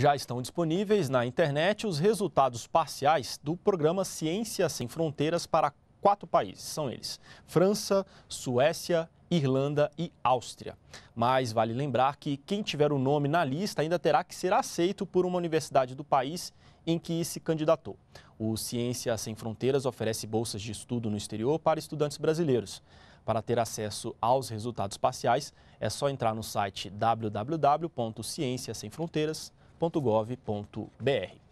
Já estão disponíveis na internet os resultados parciais do programa Ciência Sem Fronteiras para quatro países. São eles: França, Suécia, Irlanda e Áustria. Mas vale lembrar que quem tiver o nome na lista ainda terá que ser aceito por uma universidade do país em que se candidatou. O Ciência Sem Fronteiras oferece bolsas de estudo no exterior para estudantes brasileiros. Para ter acesso aos resultados parciais, é só entrar no site www.cienciasemfronteiras.com www.gov.br.